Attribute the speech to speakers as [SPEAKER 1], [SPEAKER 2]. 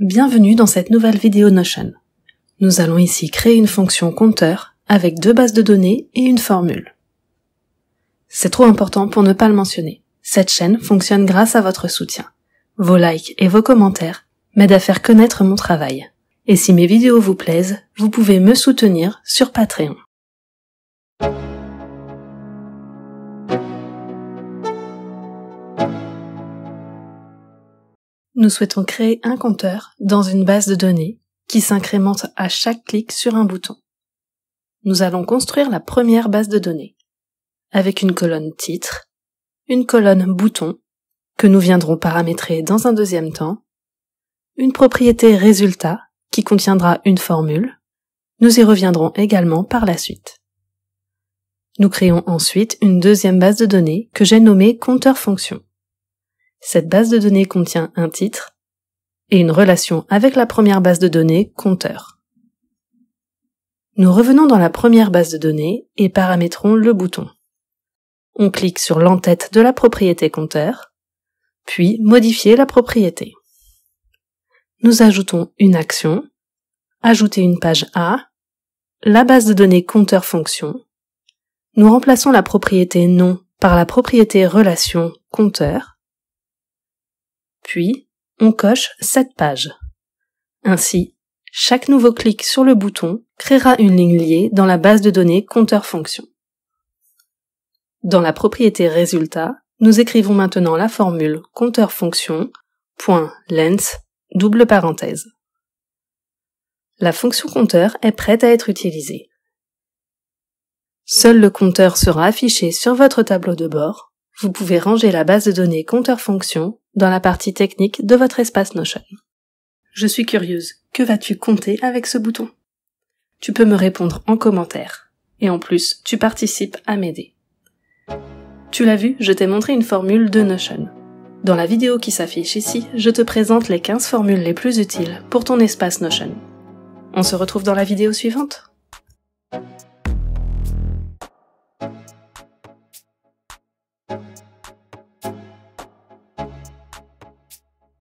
[SPEAKER 1] Bienvenue dans cette nouvelle vidéo Notion. Nous allons ici créer une fonction compteur avec deux bases de données et une formule. C'est trop important pour ne pas le mentionner. Cette chaîne fonctionne grâce à votre soutien. Vos likes et vos commentaires m'aident à faire connaître mon travail. Et si mes vidéos vous plaisent, vous pouvez me soutenir sur Patreon. nous souhaitons créer un compteur dans une base de données qui s'incrémente à chaque clic sur un bouton. Nous allons construire la première base de données avec une colonne titre, une colonne bouton que nous viendrons paramétrer dans un deuxième temps, une propriété résultat qui contiendra une formule. Nous y reviendrons également par la suite. Nous créons ensuite une deuxième base de données que j'ai nommée compteur fonction. Cette base de données contient un titre et une relation avec la première base de données compteur. Nous revenons dans la première base de données et paramétrons le bouton. On clique sur l'entête de la propriété compteur, puis modifier la propriété. Nous ajoutons une action, ajouter une page A, la base de données compteur fonction. Nous remplaçons la propriété nom par la propriété relation compteur puis, on coche cette page. Ainsi, chaque nouveau clic sur le bouton créera une ligne liée dans la base de données compteur fonction. Dans la propriété résultat, nous écrivons maintenant la formule compteur fonction.lens double parenthèse. La fonction compteur est prête à être utilisée. Seul le compteur sera affiché sur votre tableau de bord. Vous pouvez ranger la base de données compteur fonction dans la partie technique de votre espace Notion. Je suis curieuse, que vas-tu compter avec ce bouton Tu peux me répondre en commentaire, et en plus, tu participes à m'aider. Tu l'as vu, je t'ai montré une formule de Notion. Dans la vidéo qui s'affiche ici, je te présente les 15 formules les plus utiles pour ton espace Notion. On se retrouve dans la vidéo suivante